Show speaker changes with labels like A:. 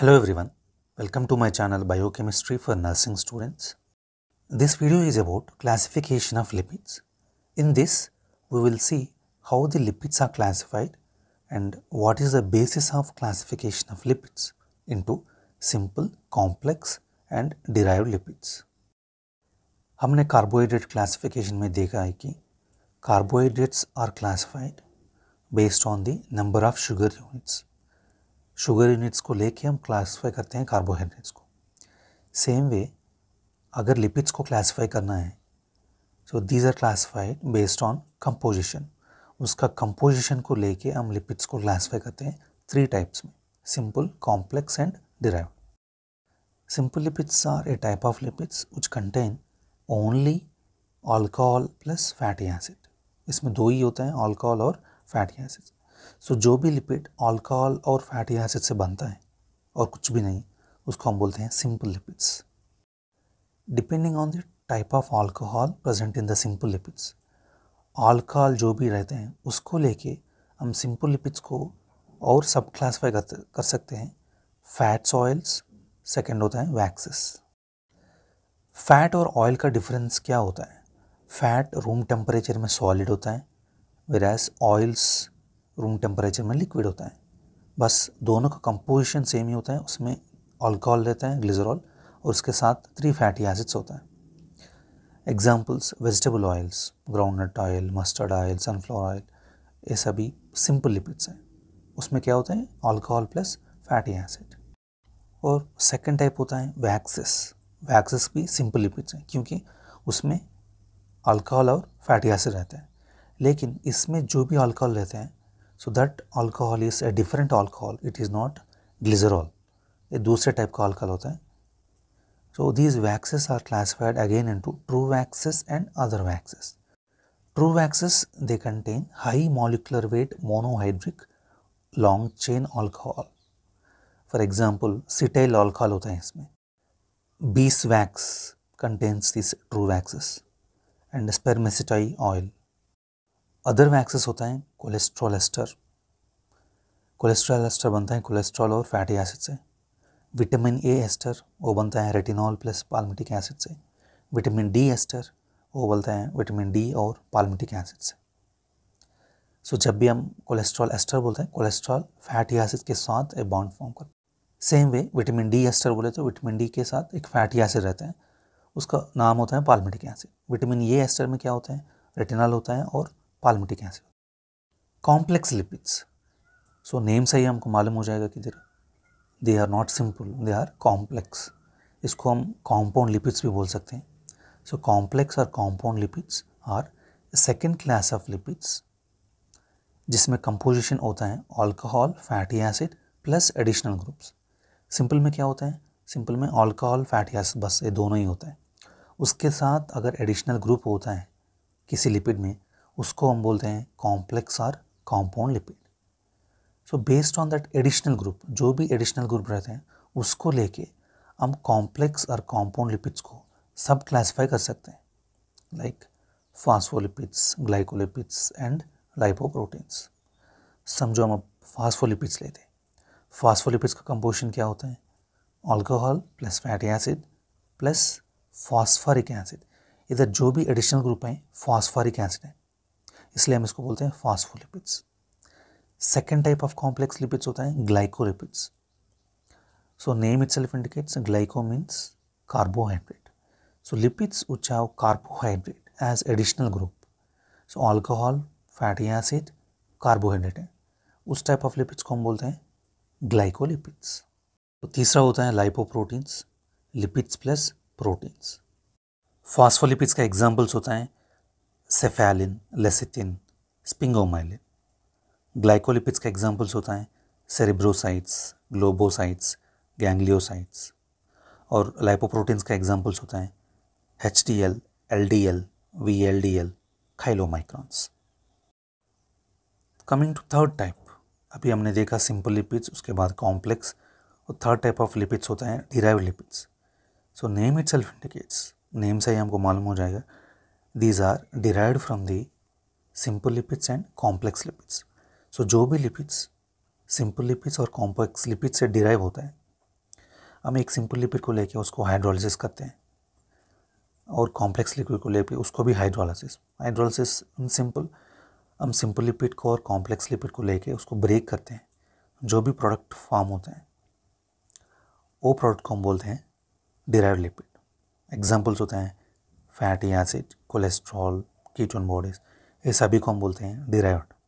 A: Hello everyone, welcome to my channel Biochemistry for Nursing Students. This video is about classification of lipids. In this, we will see how the lipids are classified and what is the basis of classification of lipids into simple, complex and derived lipids. हमने carbohydrate classification में देखा है कि carbohydrates are classified based on the number of sugar units. Sugar units को लेके हम classify करते हैं कार्बोहाइड्रेट्स को सेम वे अगर लिपिड्स को क्लासीफाई करना है so these are classified based on composition उसका कंपोजिशन को लेके हम लिपिड्स को क्लासीफाई करते हैं थ्री टाइप्स में simple complex and derive simple lipids are a type of lipids which contain only alcohol plus fatty acid इसमें दो ही होते हैं अल्कोहल और फैटी एसिड सो जो भी लिपिड अल्कोहल और फैटी एसिड से बनता है और कुछ भी नहीं उसको हम बोलते हैं simple lipids depending on the type of alcohol present in the simple lipids alcohol जो भी रहते हैं उसको लेके हम सिंपल लिपिड्स को और सब क्लासीफाई कर सकते हैं फैट्स ऑयल्स सेकेंड होता है वैक्सेस फैट और ऑयल का डिफरेंस क्या होता है फैट रूम टेम्परेचर में सॉलिड होता है वेराज ऑयल्स रूम टेम्परेचर में लिक्विड होता है बस दोनों का कंपोजिशन सेम ही होता है उसमें अल्कोहल रहता है ग्लिजरॉल और उसके साथ थ्री फैटी एसिड्स होता है examples vegetable oils groundnut oil mustard oil sunflower oil ये सभी सिंपल लिपिड्स हैं उसमें क्या होते हैं अल्कोहल प्लस फैटी एसिड और सेकंड टाइप होता है वैक्सेस वैक्सेस भी सिंपल लिपिड्स हैं क्योंकि उसमें अल्कोहल और फैटी एसिड रहते हैं लेकिन इसमें जो भी अल्कोहल रहते हैं So, that alcohol is a different alcohol, it is not glycerol, a different type of alcohol So, these waxes are classified again into true waxes and other waxes. True waxes, they contain high molecular weight monohydric long chain alcohol. For example, cetyl alcohol होता है Beeswax contains these true waxes and spermaceti oil other में excess होता है cholesterol ester cholesterol ester बनता है cholesterol और fatty acid से vitamin A ester वो बनता है रेटिनॉल प्लस पालमिटिक एसिड से विटामिन डी एस्टर वो बोलते हैं विटामिन डी और पालमिटिक एसिड से सो so, जब भी हम कोलेस्ट्रॉल एस्टर बोलते हैं कोलेस्ट्रॉल फैटी एसिड के साथ एक बॉन्ड फॉर्म करते हैं same way vitamin D ester बोले तो विटामिन डी के साथ एक फैटी एसिड रहता है उसका नाम होता है palmitic acid vitamin A ester में क्या होता है रेटिनॉल होता है और palmitic acid complex lipids so name से ही हमको मालूम हो जाएगा कि they are not simple they are complex इसको हम कॉम्पाउंड लिपिड्स भी बोल सकते हैं सो कॉम्प्लेक्स और compound lipids are second class of lipids जिसमें कंपोजिशन होता है alcohol fatty acid plus additional groups simple में क्या होता है सिंपल में अल्कोहल फैटी एसिड बस ये दोनों ही होता है उसके साथ अगर एडिशनल ग्रुप होता है किसी लिपिड में उसको हम बोलते हैं complex or compound lipid so based on that additional group जो भी एडिशनल ग्रुप रहते हैं उसको लेके हम कॉम्प्लेक्स और कॉम्पाउंड लिपिड्स को सब क्लासिफाई कर सकते हैं like phospholipids glycolipids and lipoproteins समझो हम अब फास्फोलिपिड्स लेते हैं फास्फोलिपिड्स का कंपोजिशन क्या होता है alcohol plus fatty acid plus phosphoric acid इधर जो भी एडिशनल ग्रुप हैं फॉस्फारिक एसिड है इसलिए हम इसको बोलते हैं phospholipids second type of complex lipids होता है glycolipids itself indicates glyco means carbohydrate so lipids उच्च which carbohydrate as additional group so so fatty acid carbohydrate है उस टाइप ऑफ लिपिड्स को हम बोलते हैं ग्लाइकोलिपिड्स तो तीसरा होता है lipoproteins lipids plus proteins phospholipids का एग्जाम्पल्स होता है सेफेलिन लेसिटिन स्पिंगोमाइलिन ग्लाइकोलिपिड्स के एग्जाम्पल्स होता है सेरिब्रोसाइट्स ग्लोबोसाइट्स गैंग्लियोसाइट्स और लाइपोप्रोटीन्स का एग्जाम्पल्स होता है H D L L D L V L D L chylomicrons coming to third type अभी हमने देखा सिंपल लिपिड्स उसके बाद कॉम्प्लेक्स और थर्ड टाइप ऑफ लिपिड्स होता है derive lipids so name itself indicates name से ही हमको मालूम हो जाएगा these are derived from the simple lipids and complex lipids. So jo bhi lipids simple lipids or complex lipids se derive hota hai hum ek simple lipid ko leke usko hydrolysis karte hain और complex liquid को लेके उसको भी hydrolysis hydrolysis इन simple हम simple lipid को और complex lipid को लेके उसको ब्रेक करते हैं जो भी प्रोडक्ट फॉर्म होते हैं वो प्रोडक्ट को हम बोलते हैं डिराइव लिपिड एग्जांपल्स होते हैं fatty acid cholesterol ketone bodies ये सभी को हम बोलते हैं डिराइव्ड